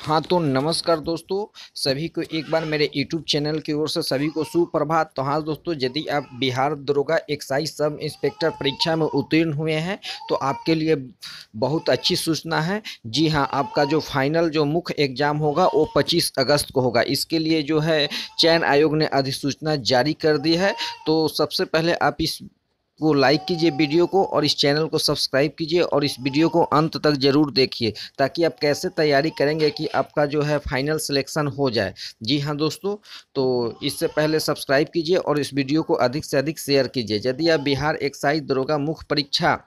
हाँ तो नमस्कार दोस्तों सभी को एक बार मेरे यूट्यूब चैनल की ओर से सभी को सुप्रभात तो हाँ दोस्तों यदि आप बिहार दरोगा एक्साइज सब इंस्पेक्टर परीक्षा में उत्तीर्ण हुए हैं तो आपके लिए बहुत अच्छी सूचना है जी हाँ आपका जो फाइनल जो मुख्य एग्ज़ाम होगा वो 25 अगस्त को होगा इसके लिए जो है चयन आयोग ने अधिसूचना जारी कर दी है तो सबसे पहले आप इस को लाइक कीजिए वीडियो को और इस चैनल को सब्सक्राइब कीजिए और इस वीडियो को अंत तक ज़रूर देखिए ताकि आप कैसे तैयारी करेंगे कि आपका जो है फाइनल सिलेक्शन हो जाए जी हाँ दोस्तों तो इससे पहले सब्सक्राइब कीजिए और इस वीडियो को अधिक से अधिक शेयर कीजिए यदि आप बिहार एक्साइज दरोगा मुख्य परीक्षा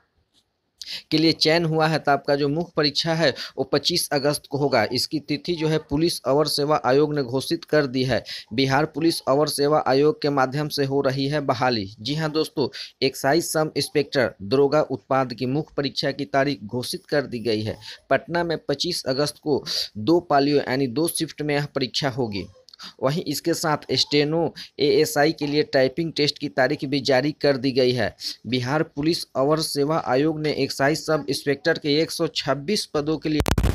के लिए चयन हुआ है तो आपका जो मुख्य परीक्षा है वो 25 अगस्त को होगा इसकी तिथि जो है पुलिस अवर सेवा आयोग ने घोषित कर दी है बिहार पुलिस अवर सेवा आयोग के माध्यम से हो रही है बहाली जी हाँ दोस्तों एक्साइज सम इंस्पेक्टर दरोगा उत्पाद की मुख्य परीक्षा की तारीख घोषित कर दी गई है पटना में पच्चीस अगस्त को दो पालियों यानी दो शिफ्ट में यह परीक्षा होगी वहीं इसके साथ स्टेनो एएसआई के लिए टाइपिंग टेस्ट की तारीख भी जारी कर दी गई है बिहार पुलिस अवर सेवा आयोग ने एक्साइज सब इंस्पेक्टर के 126 पदों के लिए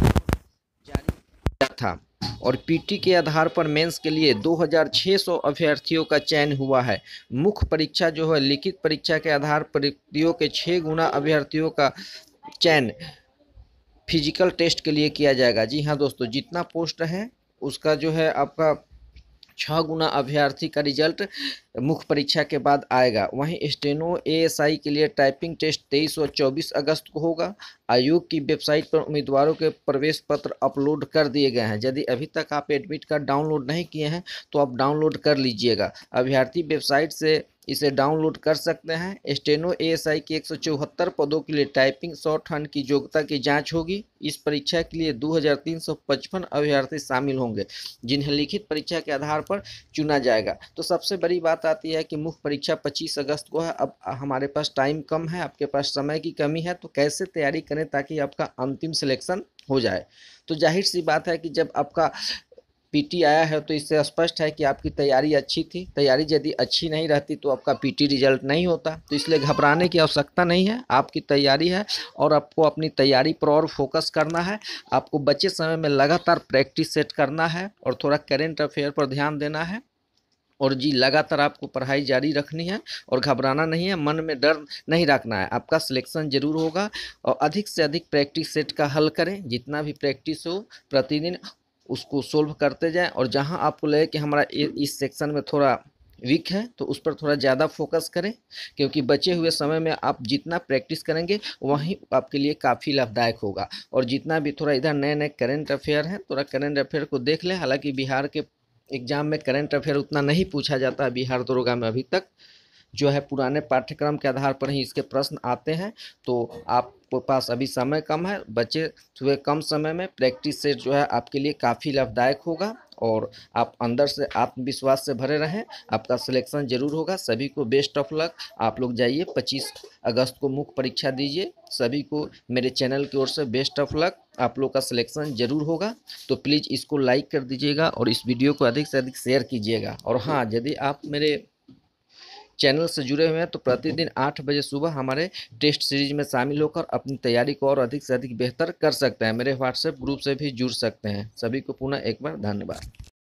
जारी किया था और पीटी के आधार पर मेंस के लिए 2600 अभ्यर्थियों का चयन हुआ है मुख्य परीक्षा जो है लिखित परीक्षा के आधार पर के छः गुना अभ्यर्थियों का चयन फिजिकल टेस्ट के लिए किया जाएगा जी हाँ दोस्तों जितना पोस्ट है उसका जो है आपका छः गुना अभ्यर्थी का रिजल्ट मुख्य परीक्षा के बाद आएगा वहीं स्टेनो एएसआई के लिए टाइपिंग टेस्ट तेईस और चौबीस अगस्त को होगा आयोग की वेबसाइट पर उम्मीदवारों के प्रवेश पत्र अपलोड कर दिए गए हैं यदि अभी तक आप एडमिट कार्ड डाउनलोड नहीं किए हैं तो आप डाउनलोड कर लीजिएगा अभ्यर्थी वेबसाइट से इसे डाउनलोड कर सकते हैं स्टेनो एएसआई के चौहत्तर पदों के लिए टाइपिंग शॉर्ट हैंड की योग्यता की जांच होगी इस परीक्षा के लिए 2355 अभ्यर्थी शामिल होंगे जिन्हें लिखित परीक्षा के आधार पर चुना जाएगा तो सबसे बड़ी बात आती है कि मुख्य परीक्षा पच्चीस अगस्त को है अब हमारे पास टाइम कम है आपके पास समय की कमी है तो कैसे तैयारी करें ताकि आपका अंतिम सिलेक्शन हो जाए तो जाहिर सी बात है कि जब आपका पीटी आया है तो इससे स्पष्ट है कि आपकी तैयारी अच्छी थी तैयारी यदि अच्छी नहीं रहती तो आपका पीटी रिजल्ट नहीं होता तो इसलिए घबराने की आवश्यकता नहीं है आपकी तैयारी है और आपको अपनी तैयारी पर और फोकस करना है आपको बचे समय में लगातार प्रैक्टिस सेट करना है और थोड़ा करेंट अफेयर पर ध्यान देना है और जी लगातार आपको पढ़ाई जारी रखनी है और घबराना नहीं है मन में डर नहीं रखना है आपका सिलेक्शन जरूर होगा और अधिक से अधिक प्रैक्टिस सेट का हल करें जितना भी प्रैक्टिस हो प्रतिदिन उसको सोल्व करते जाएं और जहां आपको लगे कि हमारा इस सेक्शन में थोड़ा वीक है तो उस पर थोड़ा ज़्यादा फोकस करें क्योंकि बचे हुए समय में आप जितना प्रैक्टिस करेंगे वहीं आपके लिए काफ़ी लाभदायक होगा और जितना भी थोड़ा इधर नए नए करेंट अफेयर हैं थोड़ा करेंट अफेयर को देख लें हालांकि बिहार के एग्ज़ाम में करेंट अफेयर उतना नहीं पूछा जाता बिहार दरोगा में अभी तक जो है पुराने पाठ्यक्रम के आधार पर ही इसके प्रश्न आते हैं तो आपके पास अभी समय कम है बचे हुए कम समय में प्रैक्टिस से जो है आपके लिए काफ़ी लाभदायक होगा और आप अंदर से आत्मविश्वास से भरे रहें आपका सिलेक्शन जरूर होगा सभी को बेस्ट ऑफ लक आप लोग जाइए 25 अगस्त को मुख्य परीक्षा दीजिए सभी को मेरे चैनल की ओर से बेस्ट ऑफ लक आप लोग का सिलेक्शन जरूर होगा तो प्लीज़ इसको लाइक कर दीजिएगा और इस वीडियो को अधिक से अधिक शेयर कीजिएगा और हाँ यदि आप मेरे चैनल से जुड़े हुए हैं तो प्रतिदिन आठ बजे सुबह हमारे टेस्ट सीरीज में शामिल होकर अपनी तैयारी को और अधिक से अधिक बेहतर कर सकते हैं मेरे व्हाट्सएप ग्रुप से भी जुड़ सकते हैं सभी को पुनः एक बार धन्यवाद